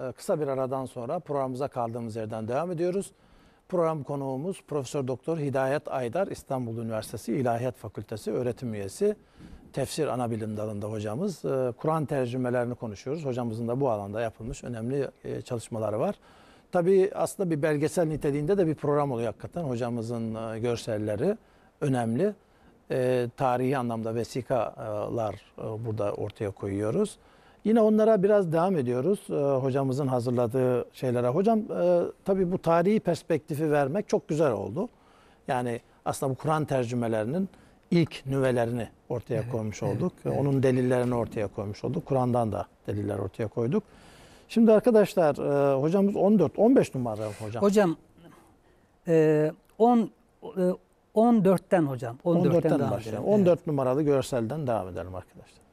Ee, kısa bir aradan sonra programımıza kaldığımız yerden devam ediyoruz. Program konuğumuz Profesör Doktor Hidayet Aydar İstanbul Üniversitesi İlahiyat Fakültesi öğretim üyesi. Tefsir ana bilim dalında hocamız. Ee, Kur'an tercümelerini konuşuyoruz. Hocamızın da bu alanda yapılmış önemli e, çalışmaları var. Tabii aslında bir belgesel niteliğinde de bir program oluyor hakikaten. Hocamızın e, görselleri önemli. E, tarihi anlamda vesikalar burada ortaya koyuyoruz. Yine onlara biraz devam ediyoruz. E, hocamızın hazırladığı şeylere. Hocam e, tabii bu tarihi perspektifi vermek çok güzel oldu. Yani aslında bu Kur'an tercümelerinin ilk nüvelerini ortaya evet, koymuş olduk. Evet, evet. Onun delillerini ortaya koymuş olduk. Kur'an'dan da deliller ortaya koyduk. Şimdi arkadaşlar e, hocamız 14 15 numara hocam. Hocam e, 10 e, 14'ten hocam 14'ten, 14'ten daha başlayalım. 14 numaralı görselden devam edelim arkadaşlar.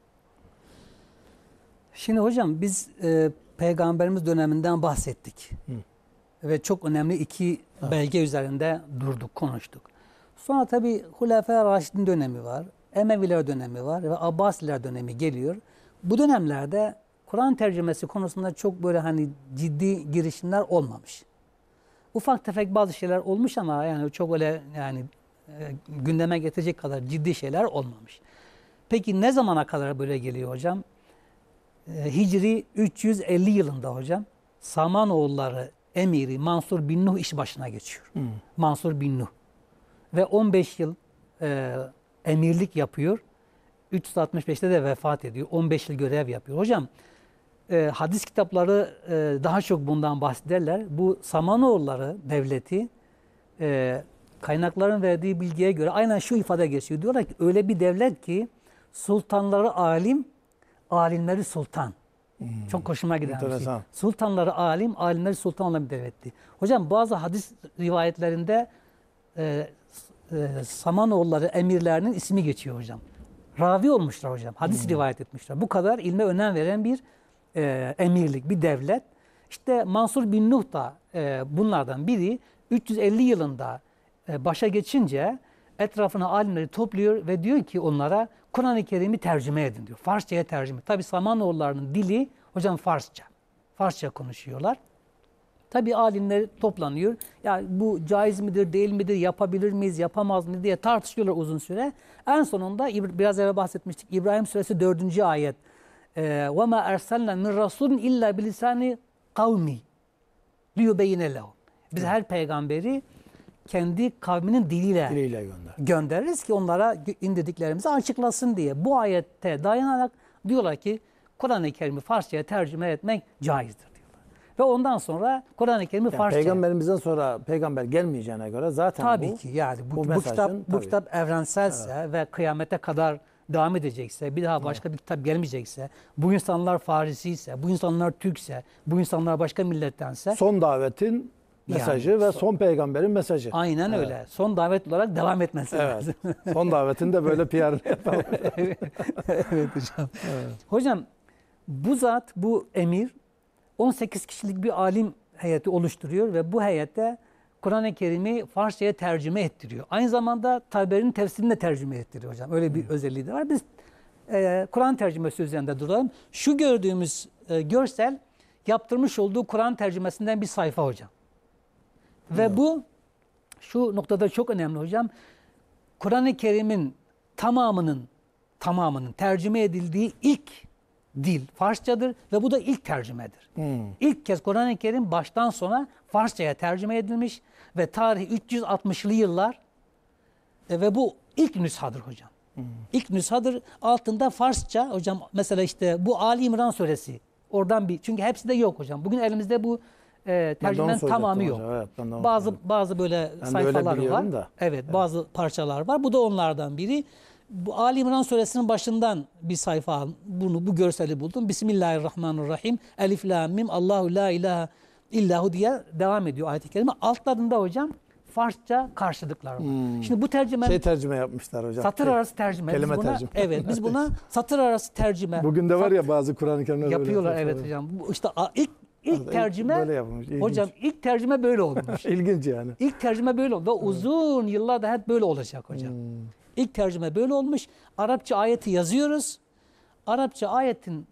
Şimdi hocam biz e, peygamberimiz döneminden bahsettik. Hı. Ve çok önemli iki evet. belge üzerinde durduk, konuştuk. Sonra tabii Hulefe Raşid'in dönemi var. Emeviler dönemi var ve Abbasiler dönemi geliyor. Bu dönemlerde Kur'an tercümesi konusunda çok böyle hani ciddi girişimler olmamış. Ufak tefek bazı şeyler olmuş ama yani çok öyle yani e, gündeme getirecek kadar ciddi şeyler olmamış. Peki ne zamana kadar böyle geliyor hocam? Ee, Hicri 350 yılında hocam Samanoğulları emiri Mansur bin Nuh iş başına geçiyor. Hmm. Mansur bin Nuh. Ve 15 yıl e, emirlik yapıyor. 365'te de vefat ediyor. 15 yıl görev yapıyor. Hocam e, hadis kitapları e, daha çok bundan bahsederler. Bu Samanoğulları devleti e, kaynakların verdiği bilgiye göre aynen şu ifade geçiyor. Diyorlar ki öyle bir devlet ki sultanları alim, alimleri sultan. Hmm. Çok hoşuma giden bir şey. Sultanları alim, alimleri sultanla bir devletti. Hocam bazı hadis rivayetlerinde e, e, Samanoğulları emirlerinin ismi geçiyor hocam. Ravi olmuşlar hocam. Hadis hmm. rivayet etmişler. Bu kadar ilme önem veren bir e, emirlik, bir devlet. İşte Mansur bin Nuh da e, bunlardan biri. 350 yılında e, başa geçince etrafına alimleri topluyor ve diyor ki onlara Kur'an-ı Kerim'i tercüme edin diyor. Farsça'ya tercüme. Tabi Samanoğullarının dili hocam Farsça. Farsça konuşuyorlar. Tabi alimler toplanıyor. Ya bu caiz midir, değil midir, yapabilir miyiz, yapamaz mı diye tartışıyorlar uzun süre. En sonunda biraz evvel bahsetmiştik İbrahim suresi 4. ayet. وَمَا اَرْسَلْنَا مِنْ رَسُولٍ اِلَّا بِلِسَانِ قَوْمِ لِيُبَيِّنَ لَهُمْ Biz her peygamberi kendi kavminin diliyle, diliyle gönder. göndeririz ki onlara indirdiklerimizi açıklasın diye. Bu ayette dayanarak diyorlar ki Kur'an-ı Kerim'i Farsça'ya tercüme etmek caizdir diyorlar. Ve ondan sonra Kur'an-ı Kerim'i yani Farsça... Peygamberimizden sonra peygamber gelmeyeceğine göre zaten tabii bu... Tabii ki yani bu, bu, bu, kitap, bu kitap evrenselse evet. ve kıyamete kadar devam edecekse, bir daha başka evet. bir kitap gelmeyecekse, bu insanlar Farisi ise, bu insanlar Türkse, bu insanlar başka millettense... Son davetin mesajı yani, ve son, son peygamberin mesajı. Aynen evet. öyle. Son davet olarak devam etmesi evet. lazım. son davetin de böyle PR yapalım. evet. hocam. Evet. Hocam bu zat, bu emir 18 kişilik bir alim heyeti oluşturuyor ve bu heyette Kur'an-ı Kerim'i Farsça'ya tercüme ettiriyor. Aynı zamanda Taberi'nin tefsirini de tercüme ettiriyor hocam. Öyle bir hmm. özelliği de var. Biz e, Kur'an tercümesi üzerinde duralım. Şu gördüğümüz e, görsel yaptırmış olduğu Kur'an tercümesinden bir sayfa hocam. Ve bu şu noktada çok önemli hocam. Kur'an-ı Kerim'in tamamının tamamının tercüme edildiği ilk dil Farsçadır ve bu da ilk tercümedir. Hmm. İlk kez Kur'an-ı Kerim baştan sona Farsçaya tercüme edilmiş ve tarihi 360'lı yıllar e, ve bu ilk nüshadır hocam. Hmm. İlk nüshadır altında Farsça hocam mesela işte bu Ali İmran suresi oradan bir çünkü hepsi de yok hocam. Bugün elimizde bu e, tercümen tamamı yok. Hocam, evet, bazı soracaktım. bazı böyle ben sayfalar var. Da. Evet, evet, bazı parçalar var. Bu da onlardan biri. Bu Ali İmran suresinin başından bir sayfa bunu bu görseli buldum. Bismillahirrahmanirrahim. Elif la mim Allahu la ilahe illahu diye devam ediyor ayet-i kerime. Altlarında hocam Farsça karşılıklar var. Hmm. Şimdi bu tercüme şey tercüme yapmışlar hocam. Satır arası tercüme. Kelime biz buna, tercüme. Evet, biz buna satır arası tercüme. Bugün de var ya bazı Kur'an-ı Kerim'de yapıyorlar evet hocam. Bu işte ilk İlk Arada tercime böyle yapılmış. İlginç. Hocam ilk tercüme böyle olmuş. İlginç yani. İlk tercüme böyle olmuş ve evet. uzun yıllarda hep böyle olacak hocam. Hmm. İlk tercüme böyle olmuş. Arapça ayeti yazıyoruz. Arapça ayetin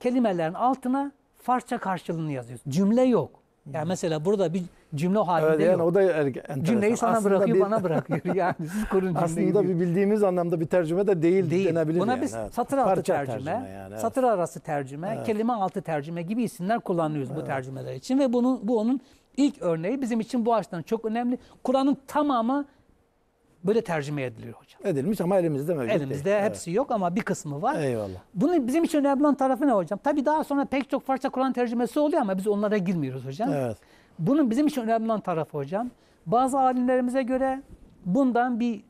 kelimelerin altına Farsça karşılığını yazıyoruz. Cümle yok. Yani mesela burada bir cümle halinde evet, yani yok. o da enteresan. Cümleyi sana aslında bırakıyor, bir, bana bırakıyor. Yani siz kurun cümleyi. Aslında bir bildiğimiz anlamda bir tercüme de değil, değil. denebilir Buna yani. biz evet. satır altı Parça tercüme, tercüme yani, evet. satır arası tercüme, evet. kelime altı tercüme gibi isimler kullanıyoruz evet. bu tercümeler için ve bunun bu onun ilk örneği bizim için bu açıdan çok önemli. Kur'an'ın tamamı Böyle tercüme ediliyor hocam. Edilmiş ama elimizde mevcut Elimizde değil. hepsi evet. yok ama bir kısmı var. Eyvallah. Bunun bizim için önemli olan tarafı ne hocam? Tabii daha sonra pek çok farklı Kur'an tercümesi oluyor ama biz onlara girmiyoruz hocam. Evet. Bunun bizim için önemli olan tarafı hocam. Bazı alimlerimize göre bundan bir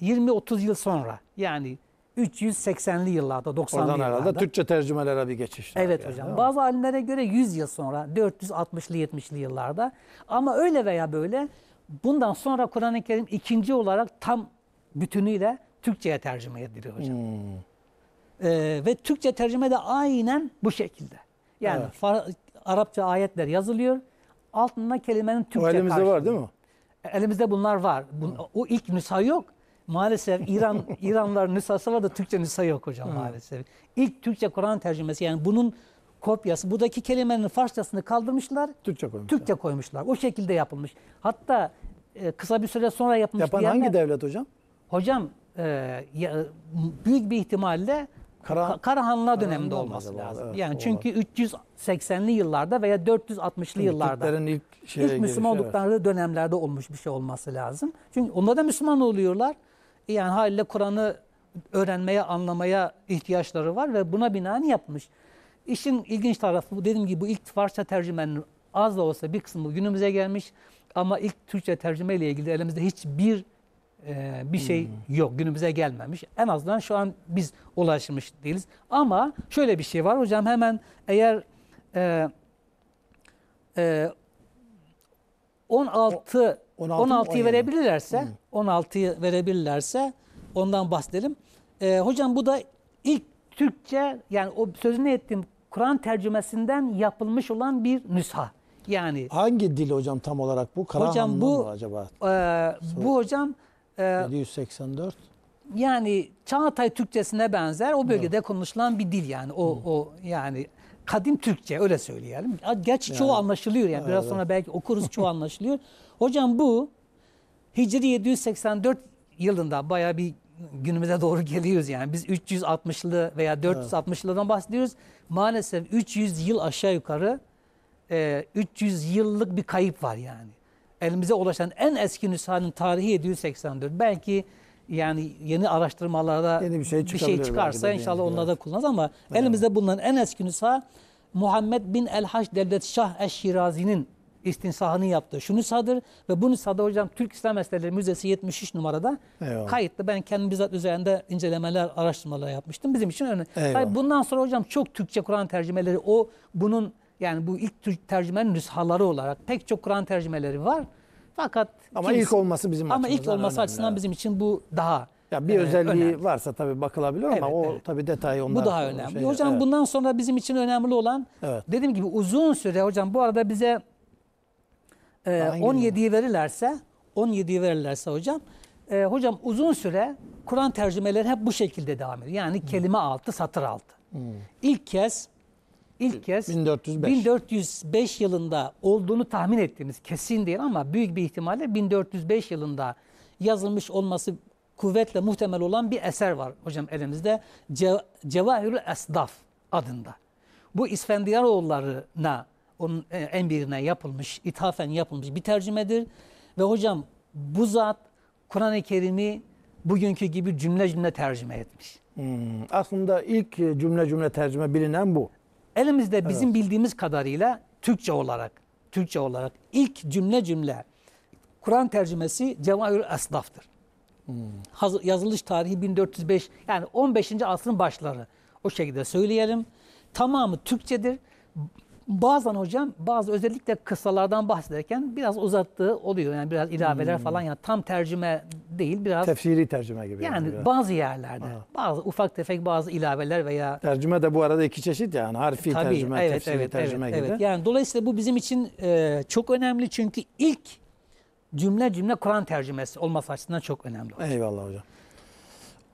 20-30 yıl sonra yani 380'li yıllarda, 90'lı yıllarda. herhalde Türkçe tercümelere bir geçiş. Evet yani, hocam. Bazı alimlere göre 100 yıl sonra, 460'lı 70'li yıllarda. Ama öyle veya böyle Bundan sonra Kur'an-ı Kerim ikinci olarak tam bütünüyle Türkçe'ye tercüme ediliyor hocam. Hmm. Ee, ve Türkçe tercüme de aynen bu şekilde. Yani evet. Arapça ayetler yazılıyor. Altında kelimenin Türkçe karşılığı. elimizde karşılığı. var değil mi? Elimizde bunlar var. Bun, hmm. o ilk nüsa yok. Maalesef İran İranlar nüshası var da Türkçe nüsha yok hocam Hı. Hmm. maalesef. İlk Türkçe Kur'an tercümesi yani bunun kopyası. Buradaki kelimenin Farsçasını kaldırmışlar. Türkçe koymuşlar. Türkçe koymuşlar. O şekilde yapılmış. Hatta e, kısa bir süre sonra yapmış Yapan diyenler... hangi devlet hocam? Hocam e, ya, büyük bir ihtimalle Kara, Karahanlı döneminde olması lazım. Evet, yani çünkü 380'li yıllarda veya 460'lı yıllarda ilk, ilk Müslüman oldukları evet. dönemlerde olmuş bir şey olması lazım. Çünkü onlar da Müslüman oluyorlar. Yani haliyle Kur'an'ı öğrenmeye, anlamaya ihtiyaçları var ve buna binaen yapmış. İşin ilginç tarafı dediğim gibi bu ilk Farsça tercümenin az da olsa bir kısmı günümüze gelmiş ama ilk Türkçe tercüme ile ilgili elimizde hiçbir e, bir şey hmm. yok. Günümüze gelmemiş. En azından şu an biz ulaşmış değiliz. Ama şöyle bir şey var hocam hemen eğer e, e, 16 o, 16 16'yı verebilirlerse hmm. 16'yı verebilirlerse ondan bahsedelim. E, hocam bu da ilk Türkçe yani o sözünü ettiğim Kur'an tercümesinden yapılmış olan bir nüsha. Yani hangi dil hocam tam olarak bu? Karahanlı hocam bu mı acaba? E, bu hocam e, 784 yani Çağatay Türkçesine benzer o bölgede evet. konuşulan bir dil yani o Hı. Hmm. o yani kadim Türkçe öyle söyleyelim. Gerçi yani, çoğu anlaşılıyor yani evet. biraz sonra belki okuruz çoğu anlaşılıyor. Hocam bu Hicri 784 yılında baya bir günümüze doğru geliyoruz yani. Biz 360'lı veya 460'lıdan bahsediyoruz. Maalesef 300 yıl aşağı yukarı e, 300 yıllık bir kayıp var yani. Elimize ulaşan en eski nüshanın tarihi 784. Belki yani yeni araştırmalarda yeni bir şey, bir şey çıkarsa inşallah onları da kullanırız ama evet. elimizde bulunan en eski nüsha Muhammed bin Elhaç Devlet Şah Eşşirazi'nin istinsahını yaptı. Şu nüshadır ve bu nüshada hocam Türk İslam Eserleri Müzesi 73 numarada Eyvallah. kayıtlı. Ben kendim bizzat üzerinde incelemeler, araştırmalar yapmıştım. Bizim için öyle. bundan sonra hocam çok Türkçe Kur'an tercümeleri o bunun yani bu ilk tercümenin nüshaları olarak pek çok Kur'an tercümeleri var. Fakat ama kimisi, ilk olması bizim ama ilk olması açısından bizim için bu daha ya bir e, özelliği önemli. varsa tabii bakılabilir ama evet, o evet. tabii detayı onlar. Bu daha önemli. Şey, hocam evet. bundan sonra bizim için önemli olan evet. dediğim gibi uzun süre hocam bu arada bize e, 17'yi verirlerse 17'yi verirlerse hocam e, hocam uzun süre Kur'an tercümeleri hep bu şekilde devam ediyor. Yani kelime hmm. altı satır altı. Hmm. İlk kez ilk kez 1405. 1405 yılında olduğunu tahmin ettiğimiz kesin değil ama büyük bir ihtimalle 1405 yılında yazılmış olması kuvvetle muhtemel olan bir eser var hocam elimizde. Cevahir Cevahirül Esdaf adında. Bu İsfendiyaroğulları'na onun e, birine yapılmış, ithafen yapılmış bir tercümedir. Ve hocam bu zat Kur'an-ı Kerim'i bugünkü gibi cümle cümle tercüme etmiş. Hmm, aslında ilk e, cümle cümle tercüme bilinen bu. Elimizde bizim evet. bildiğimiz kadarıyla Türkçe olarak, Türkçe olarak ilk cümle cümle Kur'an tercümesi Cevahir Esnaftır. Hmm. yazılış tarihi 1405 yani 15. asrın başları. O şekilde söyleyelim. Tamamı Türkçedir. Bazen hocam bazı özellikle kıssalardan bahsederken biraz uzattığı oluyor. Yani biraz ilaveler hmm. falan yani tam tercüme değil biraz. Tefsiri tercüme gibi. Yani, biraz. bazı yerlerde ha. bazı ufak tefek bazı ilaveler veya. Tercüme de bu arada iki çeşit yani harfi Tabii, tercüme, evet, tefsiri evet, tercüme evet, gibi. Evet. Yani dolayısıyla bu bizim için e, çok önemli çünkü ilk cümle cümle Kur'an tercümesi olması açısından çok önemli hocam. Eyvallah hocam.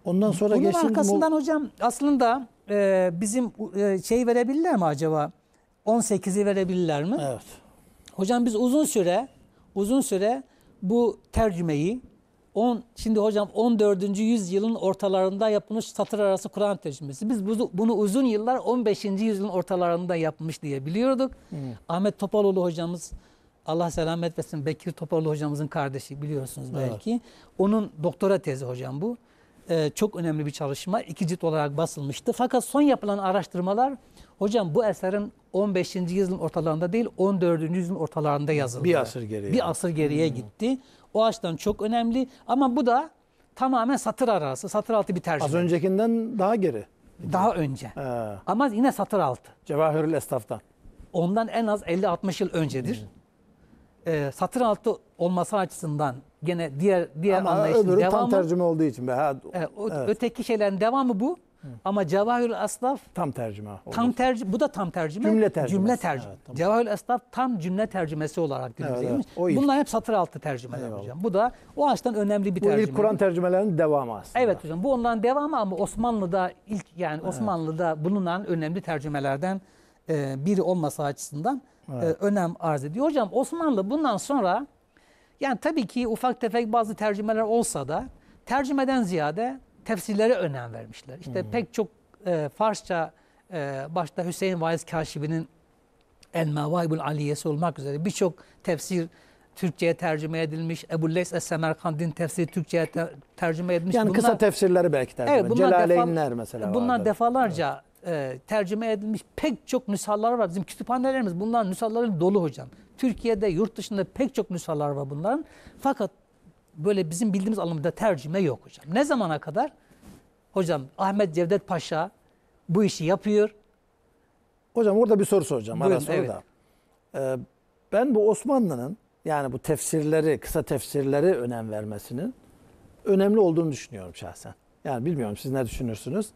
Ondan sonra Bunun arkasından bu... hocam aslında e, bizim e, şey verebilirler mi acaba? 18'i verebilirler mi? Evet. Hocam biz uzun süre uzun süre bu tercümeyi 10 şimdi hocam 14. yüzyılın ortalarında yapılmış satır arası Kur'an tercümesi. Biz bunu, bunu uzun yıllar 15. yüzyılın ortalarında yapmış diye biliyorduk. Hı. Hmm. Ahmet Topaloğlu hocamız Allah selamet versin Bekir Topaloğlu hocamızın kardeşi biliyorsunuz belki. Evet. Onun doktora tezi hocam bu. Ee, çok önemli bir çalışma. İki cilt olarak basılmıştı. Fakat son yapılan araştırmalar Hocam bu eserin 15. yüzyılın ortalarında değil 14. yüzyılın ortalarında yazıldı. Bir asır geriye. Bir asır geriye hmm. gitti. O açıdan çok önemli ama bu da tamamen satır arası, satır altı bir tercüme. Az öncekinden daha geri. Daha önce. Ee. Ama yine satır altı. Cevahirül Estaf'tan. Ondan en az 50-60 yıl öncedir. Hmm ee, satır altı olması açısından gene diğer diğer Ama anlayışın öbürü devamı. tam tercüme olduğu için. Be, ha, evet. Öteki şeylerin devamı bu. Hı. Ama Cevahir Aslaf tam tercüme. Olur. Tam tercü bu da tam tercüme. Cümle tercümesi. Cümle tercüme. Evet, tamam. Cevahirül Aslaf tam cümle tercümesi olarak günümüze evet, evet. Bunlar hep satır altı tercümeler Eyvallah. hocam. Bu da o açıdan önemli bir bu tercüme. Bu ilk Kur'an tercümelerinin devamı aslında. Evet hocam. Bu onların devamı ama Osmanlı'da ilk yani Osmanlı'da evet. bulunan önemli tercümelerden e, biri olması açısından e, evet. önem arz ediyor. Hocam Osmanlı bundan sonra yani tabii ki ufak tefek bazı tercümeler olsa da tercümeden ziyade tefsirlere önem vermişler. İşte hmm. pek çok e, Farsça e, başta Hüseyin Vaiz Kaşibi'nin El Mevaibul Aliyesi olmak üzere birçok tefsir Türkçe'ye tercüme edilmiş. Ebu Leys Es-Semerkand'in tefsiri Türkçe'ye ter tercüme edilmiş. Yani bunlar, kısa tefsirleri belki tercüme evet, Celaleynler defa, mesela Bunlar defalarca evet. e, tercüme edilmiş pek çok nüshalar var. Bizim kütüphanelerimiz bunların nüshaların dolu hocam. Türkiye'de, yurt dışında pek çok nüshalar var bunların. Fakat böyle bizim bildiğimiz anlamda tercüme yok hocam. Ne zamana kadar? Hocam Ahmet Cevdet Paşa bu işi yapıyor. Hocam orada bir soru soracağım. Buyurun, soru evet. da. Ee, ben bu Osmanlı'nın yani bu tefsirleri, kısa tefsirleri önem vermesinin önemli olduğunu düşünüyorum şahsen. Yani bilmiyorum siz ne düşünürsünüz?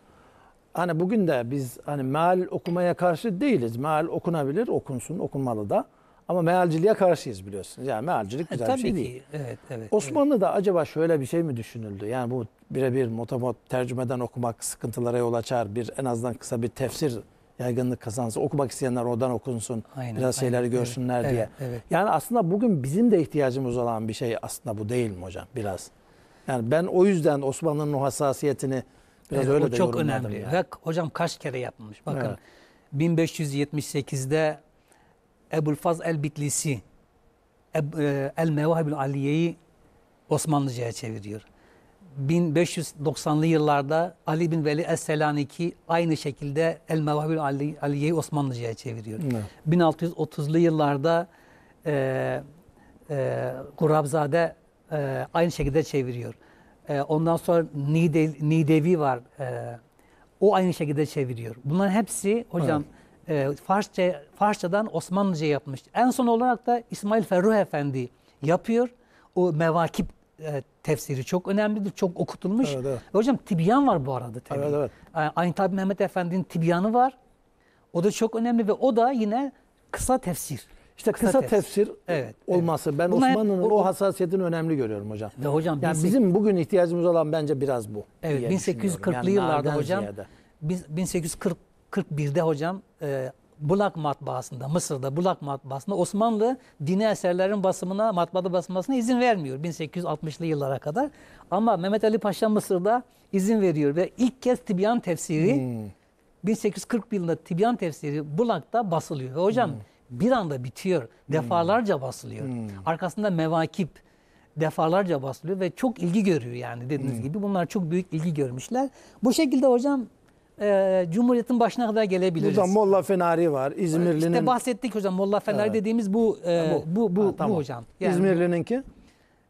Hani bugün de biz hani meal okumaya karşı değiliz. Meal okunabilir, okunsun, okunmalı da. Ama mealciliğe karşıyız biliyorsunuz. Yani mealcilik e, güzel Tabii bir şey ki. değil. Evet, evet, Osmanlı'da evet. acaba şöyle bir şey mi düşünüldü? Yani bu birebir motomot tercümeden okumak sıkıntılara yol açar. Bir en azından kısa bir tefsir yaygınlık kazansın. Okumak isteyenler oradan okunsun. Aynen, biraz şeyleri aynen, görsünler evet, diye. Evet, evet. Yani aslında bugün bizim de ihtiyacımız olan bir şey aslında bu değil mi hocam? Biraz. Yani ben o yüzden Osmanlı'nın o hassasiyetini biraz evet, öyle de çok önemli. Yani. Ve hocam kaç kere yapmış? Bakın evet. 1578'de Ebu'l-Faz el-Bitlisi e, El-Mevahibül Aliye'yi Osmanlıca'ya çeviriyor. 1590'lı yıllarda Ali bin Veli Es-Selaniki aynı şekilde El-Mevahibül Aliye'yi Osmanlıca'ya çeviriyor. Evet. 1630'lu yıllarda e, e, Kurabzade e, aynı şekilde çeviriyor. E, ondan sonra Nide, Nidevi var. E, o aynı şekilde çeviriyor. Bunların hepsi hocam evet e, Farsça, Farsçadan Osmanlıca yapmış. En son olarak da İsmail Ferruh Efendi yapıyor. O mevakip e, tefsiri çok önemlidir, çok okutulmuş. Evet, evet. E, hocam tibyan var bu arada tabii. Evet, evet. E, Aynı tabi Mehmet Efendi'nin tibyanı var. O da çok önemli ve o da yine kısa tefsir. İşte kısa, kısa tefsir, tefsir evet, olması. Evet. Ben Osmanlı'nın o hassasiyetini önemli görüyorum hocam. Ve hocam yani 18... bizim bugün ihtiyacımız olan bence biraz bu. Evet 1840'lı yani yıllarda hocam ziyade. 1840 41'de hocam e, Bulak matbaasında, Mısır'da Bulak matbaasında Osmanlı dini eserlerin basımına, matbaada basmasına izin vermiyor 1860'lı yıllara kadar. Ama Mehmet Ali Paşa Mısır'da izin veriyor ve ilk kez Tibyan tefsiri hmm. 1840 yılında Tibyan tefsiri Bulak'ta basılıyor. Ve hocam hmm. bir anda bitiyor. Hmm. Defalarca basılıyor. Hmm. Arkasında mevakip defalarca basılıyor ve çok ilgi görüyor yani dediğiniz hmm. gibi. Bunlar çok büyük ilgi görmüşler. Bu şekilde hocam e, Cumhuriyet'in başına kadar gelebiliriz. Burada Molla Fenari var, e, İzmirli'nin. İşte bahsettik hocam Molla Fenari evet. dediğimiz bu e, bu bu, bu, ha, tamam. bu hocam. Yani, İzmirli'ninki?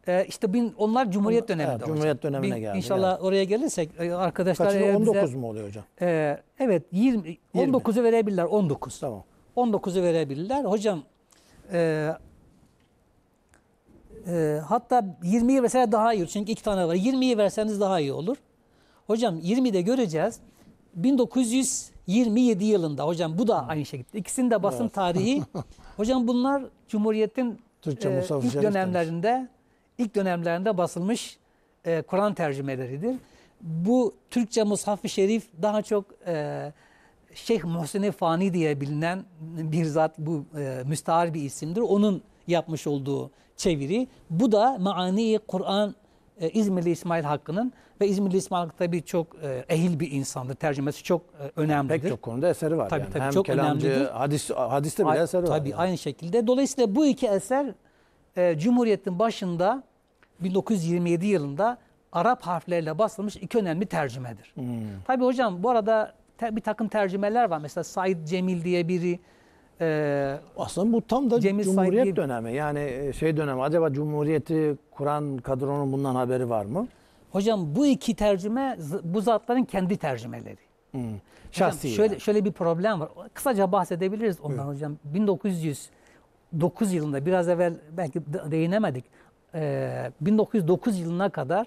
E, işte bin, onlar Cumhuriyet döneminde evet, hocam. Cumhuriyet dönemine geldi. İnşallah yani. oraya gelirsek e, arkadaşlar Kaçı, eğer 19 bize, mu oluyor hocam? E, evet 20, 20. verebilirler 19. Tamam. 19'u verebilirler. Hocam e, e, hatta 20'yi verseler daha iyi olur. Çünkü iki tane var. 20'yi verseniz daha iyi olur. Hocam 20'de göreceğiz. 1927 yılında hocam bu da hmm. aynı şekilde. İkisinin de basım evet. tarihi. Hocam bunlar Cumhuriyet'in Türkçe e, ilk dönemlerinde demiş. ilk dönemlerinde basılmış e, Kur'an tercümeleridir. Bu Türkçe Mushaf-ı Şerif daha çok e, Şeyh Muhsin Fani diye bilinen bir zat bu e, müstahar bir isimdir. Onun yapmış olduğu çeviri. Bu da maani Kur'an e, İzmirli İsmail Hakkı'nın ve İzmirli İsmail Hakkı tabii çok e, ehil bir insandı. Tercümesi çok e, önemlidir. Pek çok konuda eseri var. Tabii, yani. tabii, Hem çok kelamcı, önemlidir. hadis, hadiste bile A eseri tabii, var. Tabii yani. aynı şekilde. Dolayısıyla bu iki eser e, Cumhuriyet'in başında 1927 yılında Arap harfleriyle basılmış iki önemli tercümedir. Hmm. Tabii hocam bu arada bir takım tercümeler var. Mesela Said Cemil diye biri, ee, Aslında bu tam da Cemil Cumhuriyet Said dönemi. Yani e, şey dönemi. Acaba Cumhuriyeti kuran kadronun bundan haberi var mı? Hocam bu iki tercüme bu zatların kendi tercümeleri. Hmm. Şahsi. Hocam, şöyle, yani. şöyle bir problem var. Kısaca bahsedebiliriz ondan Hı. hocam. 1909 yılında biraz evvel belki değinemedik. Ee, 1909 yılına kadar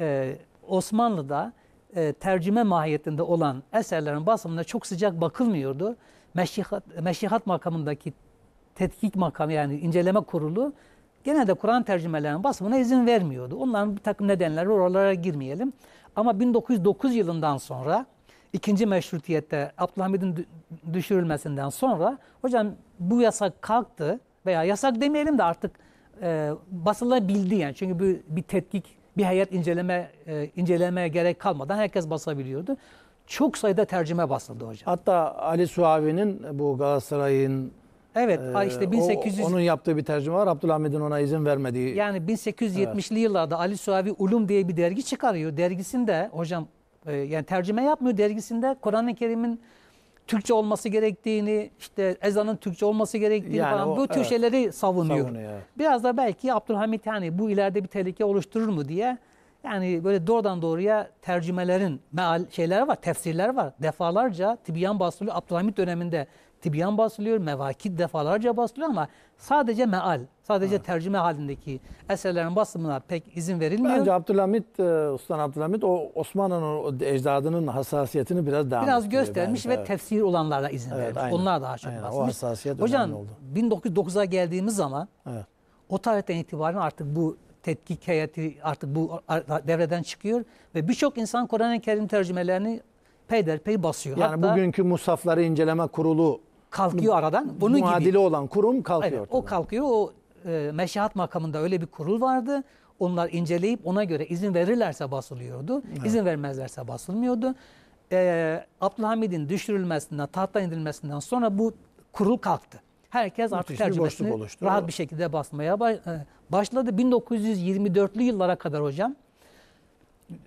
e, Osmanlı'da e, tercüme mahiyetinde olan eserlerin basımına çok sıcak bakılmıyordu meşihat, meşihat makamındaki tetkik makamı yani inceleme kurulu genelde Kur'an tercümelerinin basımına izin vermiyordu. Onların bir takım nedenleri oralara girmeyelim. Ama 1909 yılından sonra ikinci meşrutiyette Abdülhamid'in düşürülmesinden sonra hocam bu yasak kalktı veya yasak demeyelim de artık e, basılabildi yani. Çünkü bir, bir tetkik, bir hayat inceleme e, incelemeye gerek kalmadan herkes basabiliyordu çok sayıda tercüme basıldı hocam. Hatta Ali Suavi'nin bu Galatasaray'ın Evet ee, işte 1800 e, o, onun yaptığı bir tercüme var. Abdülhamid'in ona izin vermediği. Yani 1870'li evet. yıllarda Ali Suavi Ulum diye bir dergi çıkarıyor. Dergisinde hocam e, yani tercüme yapmıyor dergisinde Kur'an-ı Kerim'in Türkçe olması gerektiğini, işte ezanın Türkçe olması gerektiğini yani falan o, bu tür evet, şeyleri savunuyor. savunuyor. Biraz da belki Abdülhamid hani bu ileride bir tehlike oluşturur mu diye yani böyle doğrudan doğruya tercümelerin meal şeyler var, tefsirler var. Defalarca Tibyan basılıyor. Abdülhamit döneminde Tibyan basılıyor, mevakit defalarca basılıyor ama sadece meal, sadece evet. tercüme halindeki eserlerin basımına pek izin verilmiyor. Bence Abdülhamit, e, Usta Abdülhamit o Osmanlı'nın ecdadının hassasiyetini biraz daha Biraz göstermiş bence, ve tefsir olanlara izin evet, vermiş. Aynen. Onlar daha çok aynen. basmış. O hassasiyet Hocam, oldu. 1909'a geldiğimiz zaman evet. o tarihten itibaren artık bu tetkik heyeti artık bu devreden çıkıyor ve birçok insan Kur'an-ı Kerim tercümelerini peyderpey basıyor. Yani Hatta, bugünkü Musafları İnceleme Kurulu kalkıyor aradan. Bunun muadili gibi. olan kurum kalkıyor. Evet, o kalkıyor. O e, meşahat makamında öyle bir kurul vardı. Onlar inceleyip ona göre izin verirlerse basılıyordu. Evet. İzin vermezlerse basılmıyordu. E, Abdülhamid'in düşürülmesinden, tahta indirilmesinden sonra bu kurul kalktı herkes Müthiş artık tercümesini bir oluştu, rahat bir şekilde basmaya e, başladı. 1924'lü yıllara kadar hocam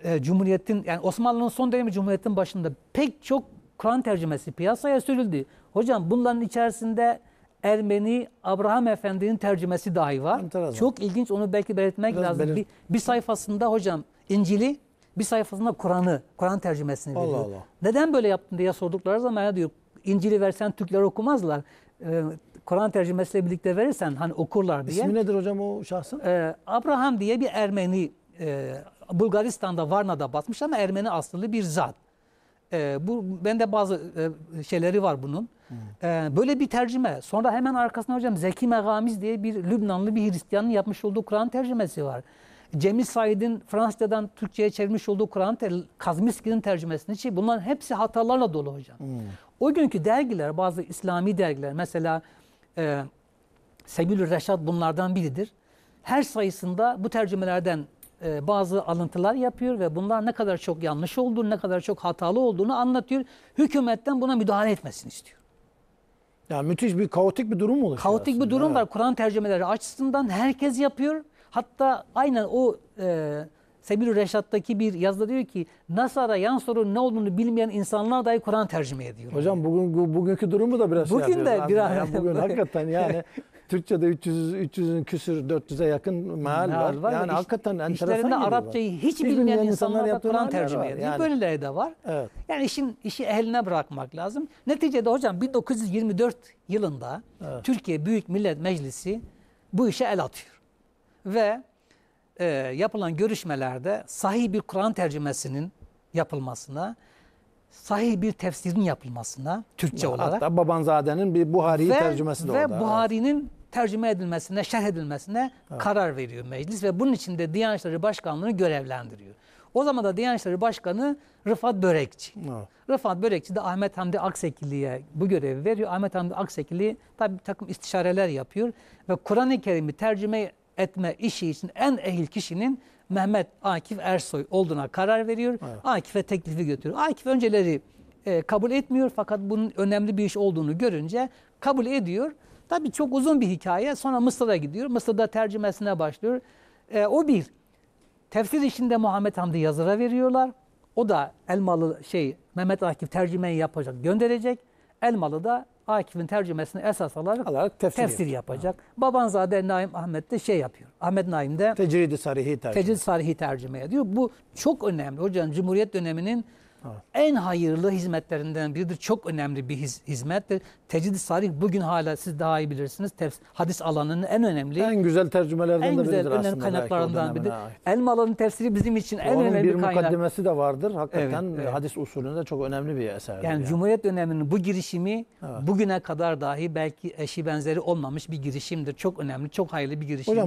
e, Cumhuriyet'in yani Osmanlı'nın son dönemi Cumhuriyet'in başında pek çok Kur'an tercümesi piyasaya sürüldü. Hocam bunların içerisinde Ermeni Abraham Efendi'nin tercümesi dahi var. Enteresan. Çok ilginç onu belki belirtmek Biraz lazım. Belir bir, bir sayfasında hocam İncil'i bir sayfasında Kur'an'ı, Kur'an tercümesini veriyor. Allah. Neden böyle yaptın diye sordukları zaman ya diyor İncil'i versen Türkler okumazlar. E, Kur'an tercümesiyle birlikte verirsen hani okurlar diye. İsmi nedir hocam o şahsın? E, Abraham diye bir Ermeni e, Bulgaristan'da Varna'da batmış ama Ermeni asıllı bir zat. E, bu bende bazı e, şeyleri var bunun. E, böyle bir tercüme. Sonra hemen arkasına hocam Zeki Megamiz diye bir Lübnanlı bir Hristiyanın yapmış olduğu Kur'an tercümesi var. Cemil Said'in Fransızcadan Türkçe'ye çevirmiş olduğu Kur'an ter Kazmiski'nin tercümesini çi bunların hepsi hatalarla dolu hocam. Hmm. O günkü dergiler bazı İslami dergiler mesela e, ee, Sebil-i Reşat bunlardan biridir. Her sayısında bu tercümelerden e, bazı alıntılar yapıyor ve bunlar ne kadar çok yanlış olduğunu, ne kadar çok hatalı olduğunu anlatıyor. Hükümetten buna müdahale etmesini istiyor. Yani müthiş bir kaotik bir durum oluşuyor. Kaotik aslında. bir durum var. Kur'an tercümeleri açısından herkes yapıyor. Hatta aynen o e, Sebil-i Reşat'taki bir yazıda diyor ki Nasara yan sorun ne olduğunu bilmeyen insanlar dahi Kur'an tercüme ediyor. Hocam bugün bugünkü durumu da biraz şey Bugün de biraz. Yani bugün hakikaten yani Türkçe'de 300 300'ün küsür 400'e yakın meal var. var. Yani iş, hakikaten enteresan İşlerinde Arapçayı hiç, hiç bilmeyen, bilmeyen insanlar da Kur'an tercüme ediyor. Yani. Böyleleri de var. Evet. Yani işin işi eline bırakmak lazım. Neticede hocam 1924 yılında evet. Türkiye Büyük Millet Meclisi bu işe el atıyor. Ve e, yapılan görüşmelerde sahih bir Kur'an tercümesinin yapılmasına, sahih bir tefsirin yapılmasına Türkçe ya, olarak. Hatta Babanzade'nin bir Buhari'yi tercümesi de ve orada. Ve Buhari'nin evet. tercüme edilmesine, şerh edilmesine evet. karar veriyor meclis ve bunun için de Diyanet İşleri Başkanlığı'nı görevlendiriyor. O zaman da Diyanet İşleri Başkanı Rıfat Börekçi. Evet. Rıfat Börekçi de Ahmet Hamdi Aksekili'ye bu görevi veriyor. Ahmet Hamdi Aksekili tabi bir takım istişareler yapıyor ve Kur'an-ı Kerim'i tercüme etme işi için en ehil kişinin Mehmet Akif Ersoy olduğuna karar veriyor. Evet. Akif'e teklifi götürüyor. Akif önceleri e, kabul etmiyor fakat bunun önemli bir iş olduğunu görünce kabul ediyor. Tabii çok uzun bir hikaye. Sonra Mısır'a gidiyor. Mısır'da tercümesine başlıyor. E, o bir. Tefsir işinde Muhammed Hamdi Yazır'a veriyorlar. O da Elmalı şey Mehmet Akif tercümeyi yapacak, gönderecek. Elmalı da Akif'in tercümesini esas alarak, alarak tefsir, tefsir yapacak. Ha. Babanzade Naim Ahmet de şey yapıyor. Ahmet Naim de Tecrid-i Sarihi tercüme. Tecrid-i Sarihi tercüme ediyor. Bu çok önemli. Hocam Cumhuriyet döneminin en hayırlı hizmetlerinden biridir. Çok önemli bir his, hizmettir. Tecrid-i Sarih bugün hala siz daha iyi bilirsiniz. Tefs, hadis alanının en önemli. En güzel tercümelerden en güzel, biridir aslında. En güzel kaynaklarından biridir. Elmalı'nın tefsiri bizim için en önemli bir kaynak. bir mukaddimesi de vardır. Hakikaten evet, evet. hadis usulünde çok önemli bir eser. Yani, yani Cumhuriyet döneminin bu girişimi evet. bugüne kadar dahi belki eşi benzeri olmamış bir girişimdir. Çok önemli, çok hayırlı bir girişim.